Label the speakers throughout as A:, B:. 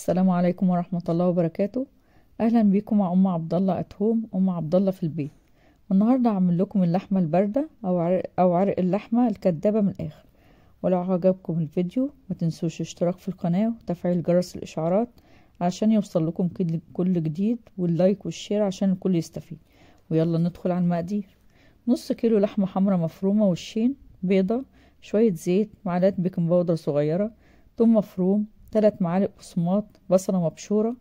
A: السلام عليكم ورحمة الله وبركاته أهلا بيكم مع أم عبد الله أتهوم أم عبد الله في البيت النهاردة أعمل لكم اللحمة الباردة أو عرق, اللحمة الكدابة من الآخر ولو عجبكم الفيديو ما تنسوش الاشتراك في القناة وتفعيل جرس الإشعارات عشان يوصل لكم كل جديد واللايك والشير عشان الكل يستفيد ويلا ندخل على المقادير نص كيلو لحمة حمرا مفرومة والشين بيضة شوية زيت معلقة بيكنج باودر صغيرة توم مفروم تلات معالق بصمات بصلة مبشورة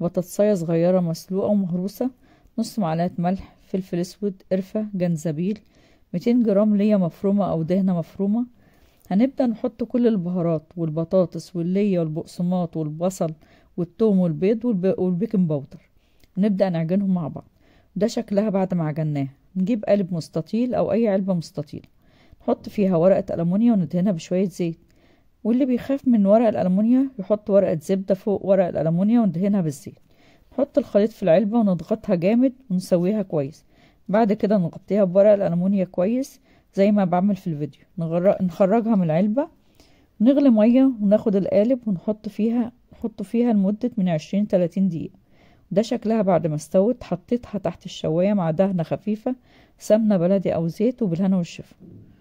A: بطاطساية صغيرة مسلوقة ومهروسة نص معلقة ملح فلفل اسود قرفة جنزبيل ميتين جرام لية مفرومة او دهنة مفرومة هنبدأ نحط كل البهارات والبطاطس واللية والبقسماط والبصل والثوم والبيض والبيكنج باودر ونبدأ نعجنهم مع بعض ده شكلها بعد ما عجناها نجيب قالب مستطيل او اي علبة مستطيل نحط فيها ورقة ألمونيا وندهنها بشوية زيت واللي بيخاف من ورق الألمونيا يحط ورقة زبدة فوق ورق الألمونيا وندهنها بالزيت نحط الخليط في العلبة ونضغطها جامد ونسويها كويس بعد كده نغطيها بورق الألمونيا كويس زي ما بعمل في الفيديو نخرجها من العلبة نغلي مية وناخد القالب ونحط فيها نحط فيها لمدة من عشرين تلاتين دقيقة ده شكلها بعد ما استوت حطيتها تحت الشواية مع دهنة خفيفة سمنة بلدي أو زيت وبالهنا والشفا